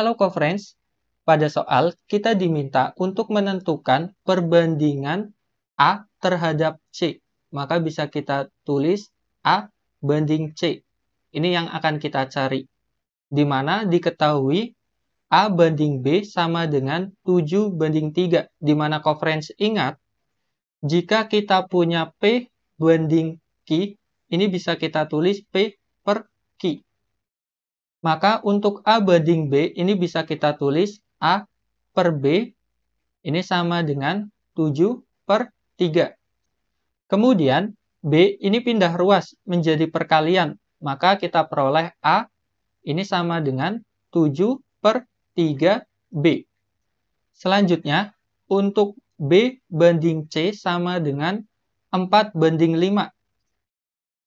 Halo Conference, pada soal kita diminta untuk menentukan perbandingan A terhadap C. Maka bisa kita tulis A banding C. Ini yang akan kita cari. Di mana diketahui A banding B sama dengan 7 banding 3. Di mana Conference ingat, jika kita punya P banding Q, ini bisa kita tulis P per Q. Maka untuk A banding B ini bisa kita tulis A per B ini sama dengan 7 per 3. Kemudian B ini pindah ruas menjadi perkalian. Maka kita peroleh A ini sama dengan 7 per 3B. Selanjutnya, untuk B banding C sama dengan 4 banding 5.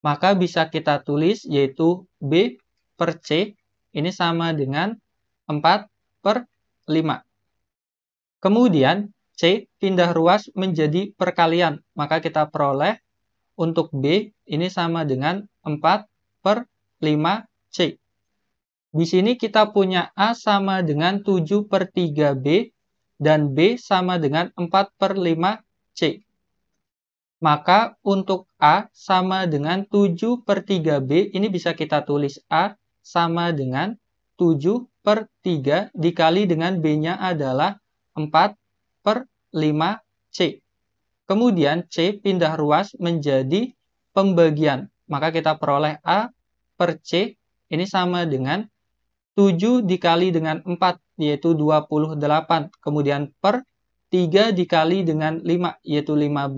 Maka bisa kita tulis yaitu B per C ini sama dengan 4 per 5. Kemudian C pindah ruas menjadi perkalian. Maka kita peroleh untuk B ini sama dengan 4 per 5C. Di sini kita punya A sama dengan 7 per 3B dan B sama dengan 4 per 5C. Maka untuk A sama dengan 7 per 3B, ini bisa kita tulis A sama dengan 7 per 3 dikali dengan B-nya adalah 4 per 5C. Kemudian C pindah ruas menjadi pembagian. Maka kita peroleh A per C ini sama dengan 7 dikali dengan 4 yaitu 28. Kemudian per 3 dikali dengan 5 yaitu 15.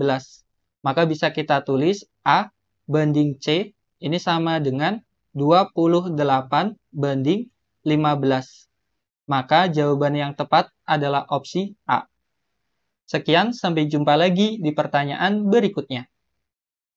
Maka bisa kita tulis A banding C ini sama dengan 28 banding 15. Maka jawaban yang tepat adalah opsi A. Sekian, sampai jumpa lagi di pertanyaan berikutnya.